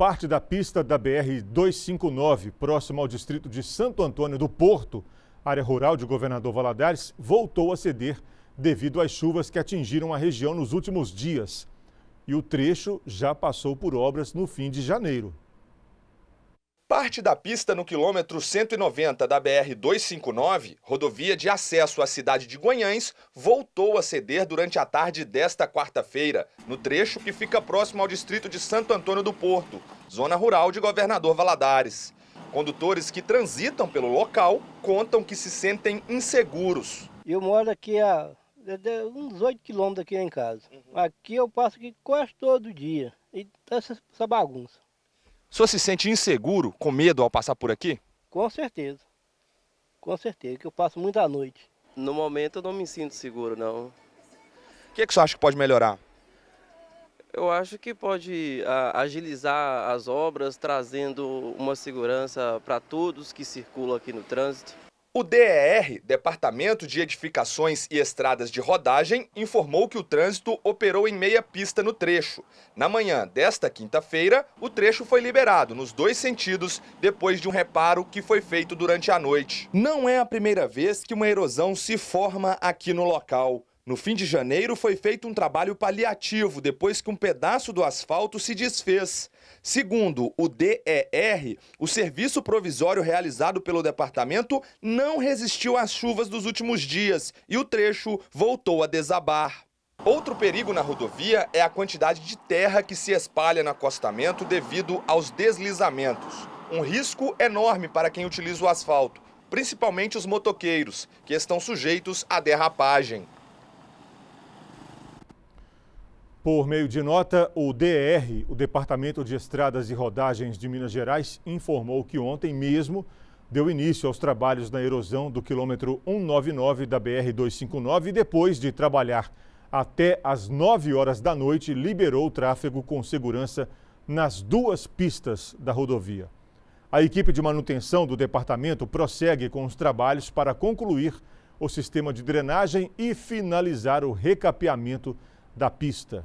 Parte da pista da BR-259, próxima ao distrito de Santo Antônio do Porto, área rural de Governador Valadares, voltou a ceder devido às chuvas que atingiram a região nos últimos dias. E o trecho já passou por obras no fim de janeiro. Parte da pista no quilômetro 190 da BR-259, rodovia de acesso à cidade de Guanhães, voltou a ceder durante a tarde desta quarta-feira, no trecho que fica próximo ao distrito de Santo Antônio do Porto, zona rural de Governador Valadares. Condutores que transitam pelo local contam que se sentem inseguros. Eu moro aqui a uns 8 quilômetros aqui em casa. Uhum. Aqui eu passo aqui quase todo dia. E tá essa, essa bagunça. O senhor se sente inseguro, com medo ao passar por aqui? Com certeza. Com certeza, que eu passo muita noite. No momento eu não me sinto seguro, não. O que, é que o senhor acha que pode melhorar? Eu acho que pode a, ah, agilizar as obras, trazendo uma segurança para todos que circulam aqui no trânsito. O DER, Departamento de Edificações e Estradas de Rodagem, informou que o trânsito operou em meia pista no trecho. Na manhã desta quinta-feira, o trecho foi liberado nos dois sentidos depois de um reparo que foi feito durante a noite. Não é a primeira vez que uma erosão se forma aqui no local. No fim de janeiro foi feito um trabalho paliativo depois que um pedaço do asfalto se desfez. Segundo o DER, o serviço provisório realizado pelo departamento não resistiu às chuvas dos últimos dias e o trecho voltou a desabar. Outro perigo na rodovia é a quantidade de terra que se espalha no acostamento devido aos deslizamentos. Um risco enorme para quem utiliza o asfalto, principalmente os motoqueiros, que estão sujeitos à derrapagem. Por meio de nota, o DR, o Departamento de Estradas e Rodagens de Minas Gerais, informou que ontem mesmo deu início aos trabalhos na erosão do quilômetro 199 da BR-259 e depois de trabalhar até as 9 horas da noite, liberou o tráfego com segurança nas duas pistas da rodovia. A equipe de manutenção do departamento prossegue com os trabalhos para concluir o sistema de drenagem e finalizar o recapeamento da pista.